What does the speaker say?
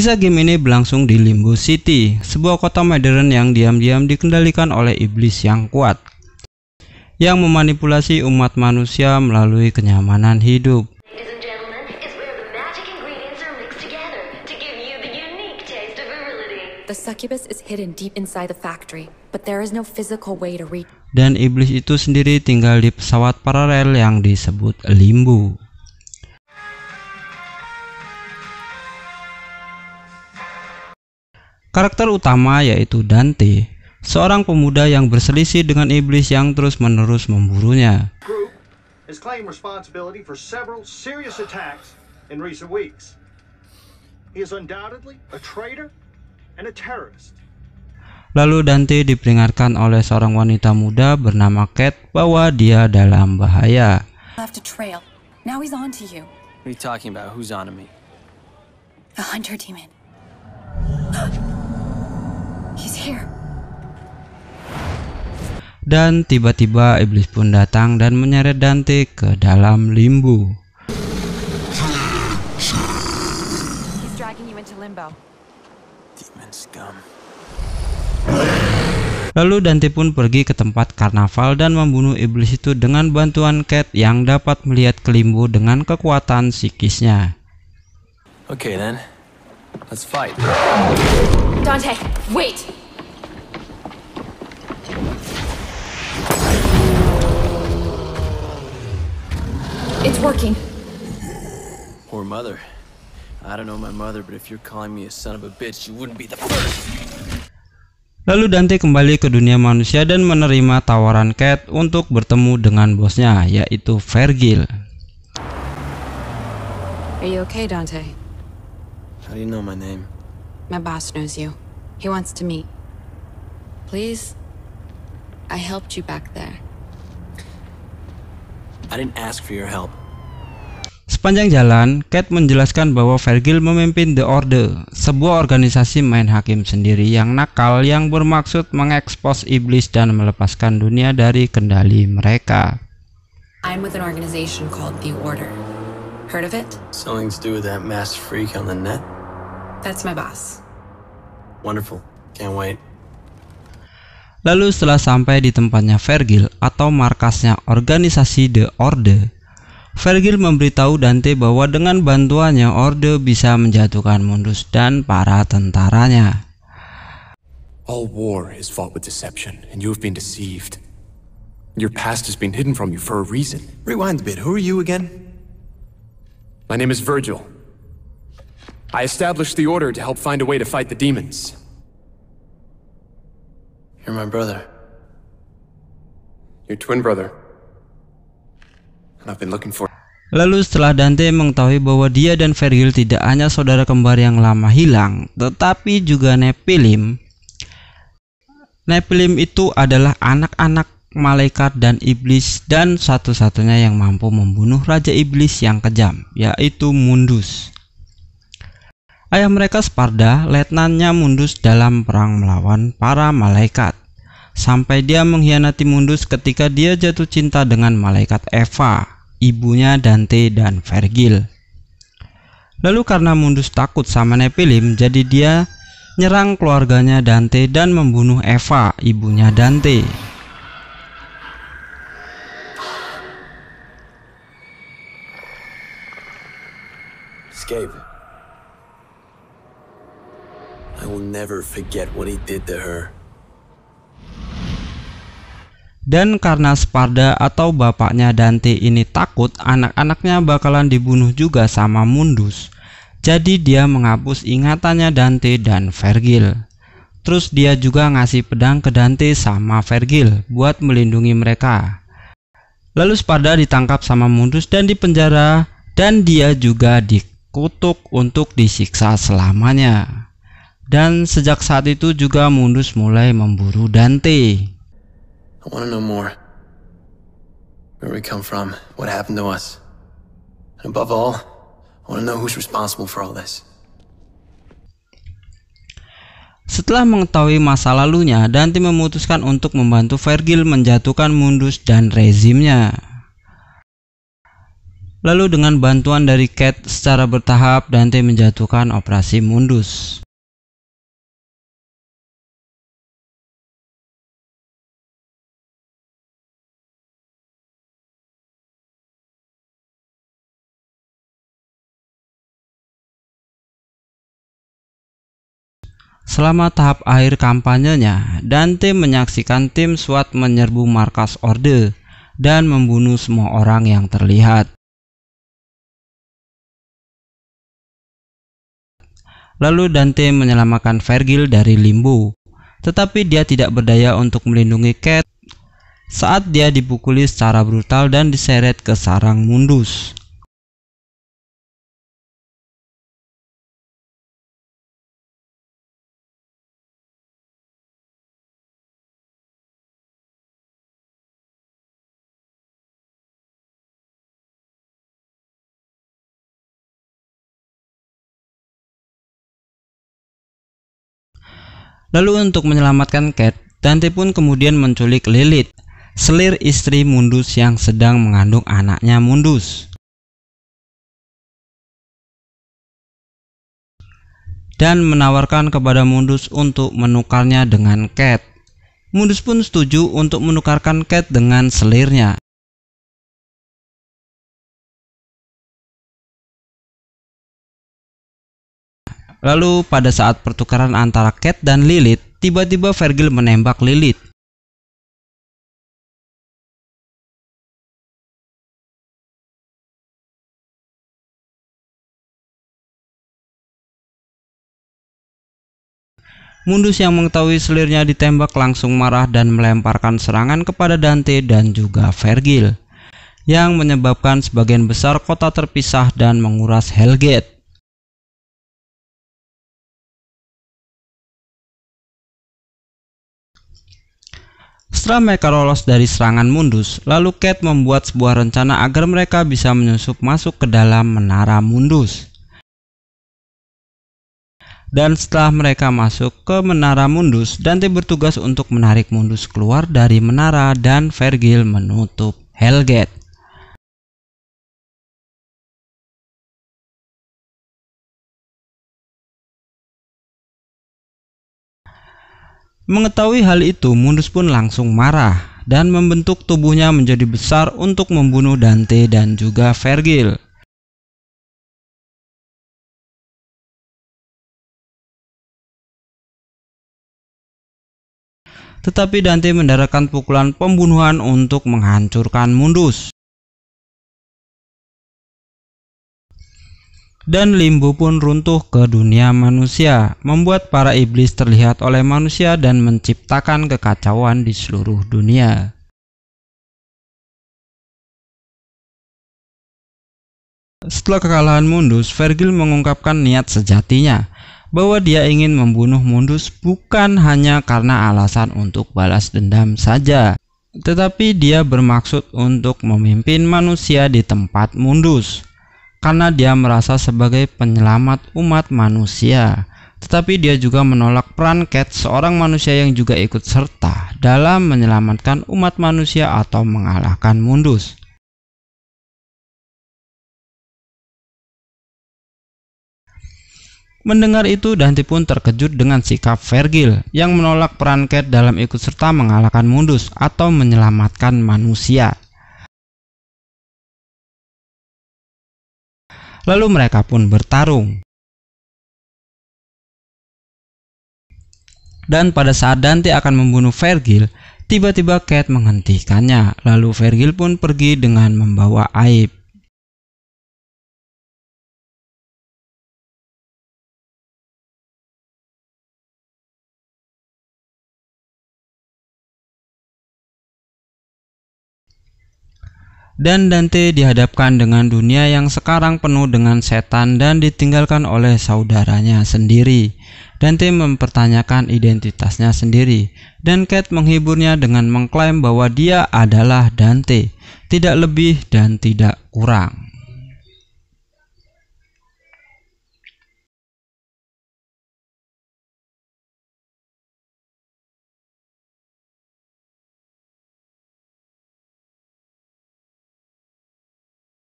Kisah game ini berlangsung di Limbo City, sebuah kota modern yang diam-diam dikendalikan oleh iblis yang kuat, yang memanipulasi umat manusia melalui kenyamanan hidup. Dan iblis itu sendiri tinggal di pesawat paralel yang disebut limbo. Karakter utama yaitu Dante, seorang pemuda yang berselisih dengan iblis yang terus-menerus memburunya. Lalu Dante diperingatkan oleh seorang wanita muda bernama Kate bahwa dia dalam bahaya. demon. Dan tiba-tiba iblis pun datang dan menyeret Dante ke dalam limbo. Lalu Dante pun pergi ke tempat karnaval dan membunuh iblis itu dengan bantuan Cat yang dapat melihat kelimbu dengan kekuatan psikisnya. Okay then. Let's fight. Dante, wait! It's working. Poor mother. I don't know my mother, but if you're calling me a son of a bitch, you wouldn't be the first. Lalu Dante kembali ke dunia manusia dan menerima tawaran Cat untuk bertemu dengan bosnya, yaitu Vergil. Are you okay, Dante? How do you know my name? My boss knows you. He wants to meet. Please? I helped you back there. I didn't ask for your help. Sepanjang jalan, Kate menjelaskan bahwa Vergil memimpin The Order, sebuah organisasi main hakim sendiri yang nakal yang bermaksud mengekspos iblis dan melepaskan dunia dari kendali mereka. I'm with an organization called The Order. Heard of it? Something to do with that mass freak on the net? That's my boss. Wonderful. Can't wait. Lalu setelah sampai di tempatnya Vergil atau markasnya organisasi The Order, Vergil memberitahu Dante bahwa dengan bantuannya Order bisa menjatuhkan Mundus dan para tentaranya. All war is fought with deception, and you have been deceived. Your past has been hidden from you for a reason. Rewind a bit. Who are you again? My name is Virgil, I established the Order to help find a way to fight the demons. You're my brother. Your twin brother. And I've been looking for Lalu setelah Dante mengetahui bahwa dia dan Vergil tidak hanya saudara kembar yang lama hilang, tetapi juga Nephilim. Nephilim itu adalah anak-anak malaikat dan iblis dan satu-satunya yang mampu membunuh raja iblis yang kejam, yaitu Mundus. Ayah mereka Sparda, letnannya Mundus dalam perang melawan para malaikat. Sampai dia mengkhianati Mundus ketika dia jatuh cinta dengan malaikat Eva, ibunya Dante dan Vergil. Lalu karena Mundus takut sama Nephilim, jadi dia menyerang keluarganya Dante dan membunuh Eva, ibunya Dante. Escape. Dan karena Sparda atau bapaknya Dante ini takut anak-anaknya bakalan dibunuh juga sama Mundus. Jadi dia menghapus ingatannya Dante dan Vergil. Terus dia juga ngasih pedang ke Dante sama Vergil buat melindungi mereka. Lalu Sparda ditangkap sama Mundus dan dipenjara dan dia juga dikutuk untuk disiksa selamanya. Dan sejak saat itu juga Mundus mulai memburu Dante. Setelah mengetahui masa lalunya, Dante memutuskan untuk membantu Vergil menjatuhkan Mundus dan rezimnya. Lalu dengan bantuan dari Cat secara bertahap Dante menjatuhkan operasi Mundus. Selama tahap akhir kampanyenya, Dante menyaksikan tim SWAT menyerbu markas Orde dan membunuh semua orang yang terlihat. Lalu Dante menyelamatkan Vergil dari limbo, tetapi dia tidak berdaya untuk melindungi Cat saat dia dipukuli secara brutal dan diseret ke sarang mundus. Lalu untuk menyelamatkan Cat, Dante pun kemudian menculik Lilith, selir istri Mundus yang sedang mengandung anaknya Mundus. Dan menawarkan kepada Mundus untuk menukarnya dengan Cat. Mundus pun setuju untuk menukarkan Cat dengan selirnya. Lalu pada saat pertukaran antara Cat dan Lilith, tiba-tiba Vergil menembak Lilith. Mundus yang mengetahui selirnya ditembak langsung marah dan melemparkan serangan kepada Dante dan juga Vergil yang menyebabkan sebagian besar kota terpisah dan menguras Hellgate. Setelah mereka lolos dari serangan Mundus, lalu Cat membuat sebuah rencana agar mereka bisa menyusup masuk ke dalam menara Mundus. Dan setelah mereka masuk ke menara Mundus, Dante bertugas untuk menarik Mundus keluar dari menara dan Vergil menutup Hellgate. Mengetahui hal itu, Mundus pun langsung marah dan membentuk tubuhnya menjadi besar untuk membunuh Dante dan juga Vergil. Tetapi Dante mendarakan pukulan pembunuhan untuk menghancurkan Mundus. dan limbu pun runtuh ke dunia manusia, membuat para iblis terlihat oleh manusia dan menciptakan kekacauan di seluruh dunia. Setelah kekalahan Mundus, Vergil mengungkapkan niat sejatinya, bahwa dia ingin membunuh Mundus bukan hanya karena alasan untuk balas dendam saja, tetapi dia bermaksud untuk memimpin manusia di tempat Mundus karena dia merasa sebagai penyelamat umat manusia. Tetapi dia juga menolak peran Cat, seorang manusia yang juga ikut serta dalam menyelamatkan umat manusia atau mengalahkan Mundus. Mendengar itu, Dante pun terkejut dengan sikap Vergil yang menolak peran Cat dalam ikut serta mengalahkan Mundus atau menyelamatkan manusia. Lalu mereka pun bertarung. Dan pada saat Dante akan membunuh Vergil, tiba-tiba Kate menghentikannya. Lalu Vergil pun pergi dengan membawa aib. dan Dante dihadapkan dengan dunia yang sekarang penuh dengan setan dan ditinggalkan oleh saudaranya sendiri. Dante mempertanyakan identitasnya sendiri, dan Kate menghiburnya dengan mengklaim bahwa dia adalah Dante, tidak lebih dan tidak kurang.